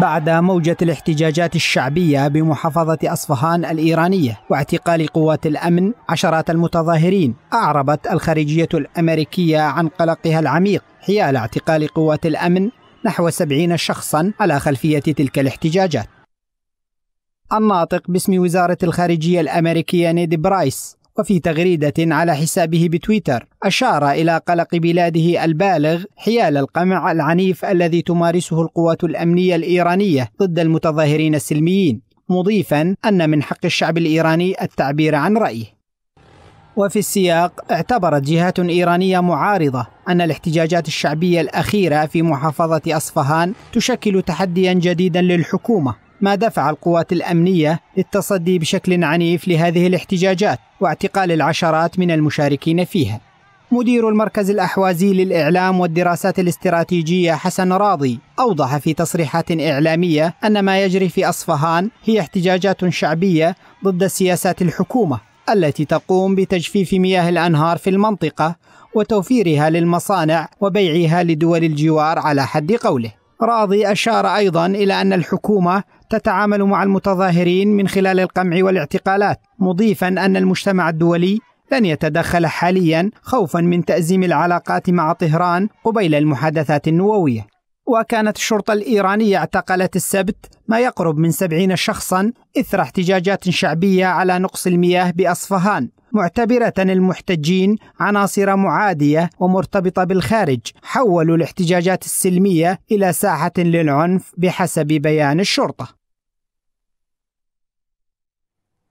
بعد موجة الاحتجاجات الشعبية بمحافظة أصفهان الإيرانية واعتقال قوات الأمن عشرات المتظاهرين أعربت الخارجية الأمريكية عن قلقها العميق حيال اعتقال قوات الأمن نحو سبعين شخصا على خلفية تلك الاحتجاجات الناطق باسم وزارة الخارجية الأمريكية نيد برايس وفي تغريدة على حسابه بتويتر أشار إلى قلق بلاده البالغ حيال القمع العنيف الذي تمارسه القوات الأمنية الإيرانية ضد المتظاهرين السلميين مضيفا أن من حق الشعب الإيراني التعبير عن رأيه وفي السياق اعتبرت جهات إيرانية معارضة أن الاحتجاجات الشعبية الأخيرة في محافظة أصفهان تشكل تحديا جديدا للحكومة ما دفع القوات الأمنية للتصدي بشكل عنيف لهذه الاحتجاجات واعتقال العشرات من المشاركين فيها مدير المركز الأحوازي للإعلام والدراسات الاستراتيجية حسن راضي أوضح في تصريحات إعلامية أن ما يجري في أصفهان هي احتجاجات شعبية ضد سياسات الحكومة التي تقوم بتجفيف مياه الأنهار في المنطقة وتوفيرها للمصانع وبيعها لدول الجوار على حد قوله راضي أشار أيضا إلى أن الحكومة تتعامل مع المتظاهرين من خلال القمع والاعتقالات مضيفا أن المجتمع الدولي لن يتدخل حاليا خوفا من تأزيم العلاقات مع طهران قبيل المحادثات النووية وكانت الشرطة الإيرانية اعتقلت السبت ما يقرب من سبعين شخصا إثر احتجاجات شعبية على نقص المياه بأصفهان معتبرة المحتجين عناصر معادية ومرتبطة بالخارج حولوا الاحتجاجات السلمية إلى ساحة للعنف بحسب بيان الشرطة